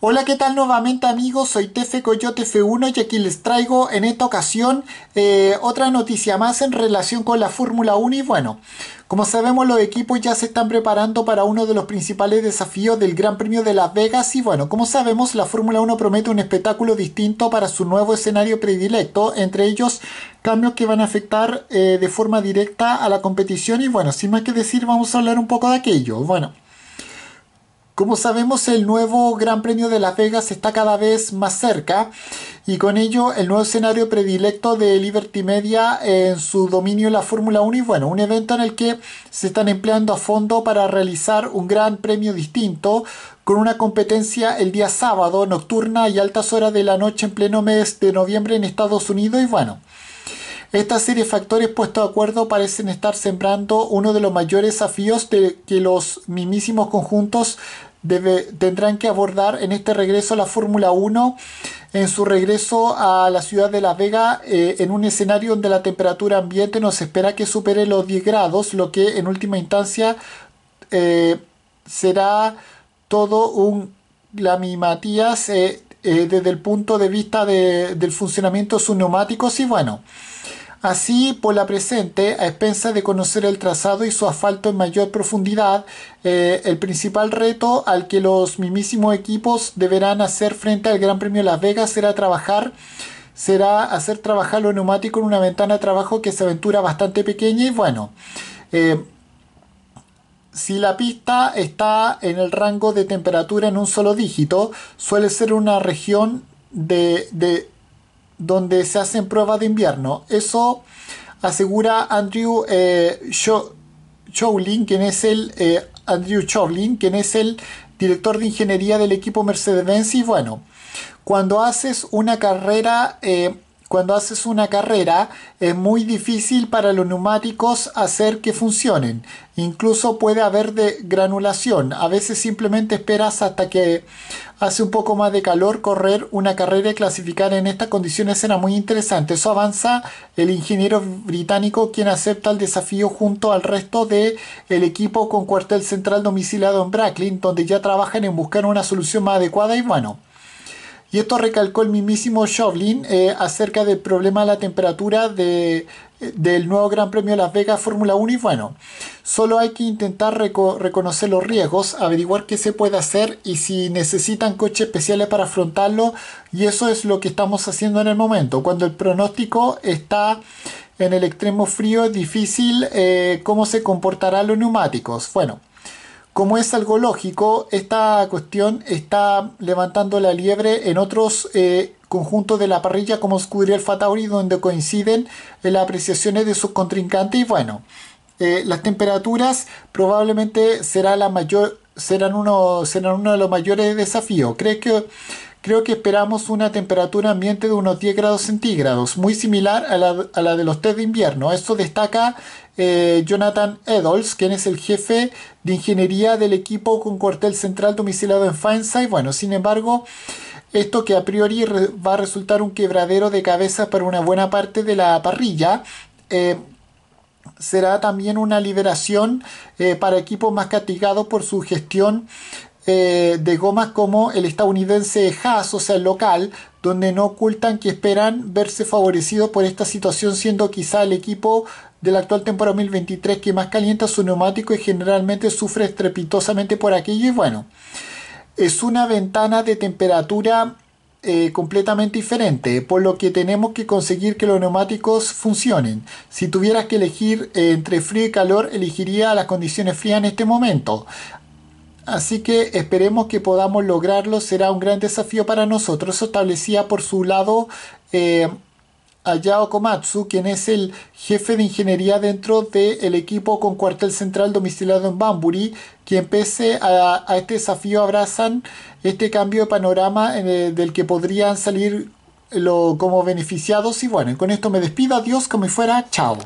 Hola, ¿qué tal nuevamente amigos? Soy Tefe Coyote F1 y aquí les traigo en esta ocasión eh, otra noticia más en relación con la Fórmula 1 y bueno, como sabemos los equipos ya se están preparando para uno de los principales desafíos del Gran Premio de Las Vegas y bueno, como sabemos la Fórmula 1 promete un espectáculo distinto para su nuevo escenario predilecto, entre ellos cambios que van a afectar eh, de forma directa a la competición y bueno, sin más que decir vamos a hablar un poco de aquello. Bueno. Como sabemos, el nuevo Gran Premio de Las Vegas está cada vez más cerca y con ello el nuevo escenario predilecto de Liberty Media en su dominio en la Fórmula 1 y bueno, un evento en el que se están empleando a fondo para realizar un gran premio distinto con una competencia el día sábado nocturna y altas horas de la noche en pleno mes de noviembre en Estados Unidos y bueno, esta serie de factores puestos de acuerdo parecen estar sembrando uno de los mayores desafíos que los mismísimos conjuntos tendrán que abordar en este regreso a la Fórmula 1, en su regreso a la ciudad de Las Vegas, eh, en un escenario donde la temperatura ambiente nos espera que supere los 10 grados, lo que en última instancia eh, será todo un glamimatías eh, desde el punto de vista del funcionamiento de sus neumáticos y bueno. Así, por la presente, a expensa de conocer el trazado y su asfalto en mayor profundidad, eh, el principal reto al que los mismísimos equipos deberán hacer frente al Gran Premio Las Vegas será trabajar será hacer trabajar los neumáticos en una ventana de trabajo que se aventura bastante pequeña y bueno, eh, si la pista está en el rango de temperatura en un solo dígito, suele ser una región de donde se hacen pruebas de invierno. Eso asegura Andrew eh, quien es el eh, Andrew Chowlin, quien es el director de ingeniería del equipo Mercedes-Benz. Y bueno, cuando haces una carrera eh, cuando haces una carrera es muy difícil para los neumáticos hacer que funcionen. Incluso puede haber de granulación. A veces simplemente esperas hasta que hace un poco más de calor correr una carrera y clasificar en estas condiciones era muy interesante. Eso avanza el ingeniero británico quien acepta el desafío junto al resto del el equipo con cuartel central domiciliado en Bracklin, donde ya trabajan en buscar una solución más adecuada y bueno. Y esto recalcó el mismísimo Shovlin eh, acerca del problema de la temperatura de, eh, del nuevo Gran Premio de Las Vegas Fórmula 1 y bueno, solo hay que intentar reconocer los riesgos, averiguar qué se puede hacer y si necesitan coches especiales para afrontarlo y eso es lo que estamos haciendo en el momento. Cuando el pronóstico está en el extremo frío es difícil eh, cómo se comportarán los neumáticos. Bueno, como es algo lógico, esta cuestión está levantando la liebre en otros eh, conjuntos de la parrilla como Scuderia Fatauri, donde coinciden eh, las apreciaciones de sus contrincantes. Y bueno, eh, las temperaturas probablemente será la mayor, serán, uno, serán uno de los mayores desafíos. ¿Crees que creo que esperamos una temperatura ambiente de unos 10 grados centígrados, muy similar a la, a de los test de invierno. Esto destaca eh, Jonathan Edols, quien es el jefe de ingeniería del equipo con cuartel central domiciliado en Fainside. Bueno, sin embargo, esto que a priori va a resultar un quebradero de cabeza para una buena parte de la parrilla. Eh, será también una liberación eh, para equipos más castigados por su gestión eh, de gomas como el estadounidense Haas, o sea, el local, donde no ocultan que esperan verse favorecidos por esta situación, siendo quizá el equipo de la actual temporada 2023 que más calienta su neumático y generalmente sufre estrepitosamente por aquello. Y bueno, es una ventana de temperatura eh, completamente diferente, por lo que tenemos que conseguir que los neumáticos funcionen. Si tuvieras que elegir eh, entre frío y calor, elegiría las condiciones frías en este momento. Así que esperemos que podamos lograrlo. Será un gran desafío para nosotros. establecía por su lado a eh, Ayao Komatsu, quien es el jefe de ingeniería dentro del equipo con cuartel central domiciliado en Bamburi, quien pese a, este desafío abrazan este cambio de panorama del que podrían salir como beneficiados. Y bueno, con esto me despido. Adiós, como fuera. Chao.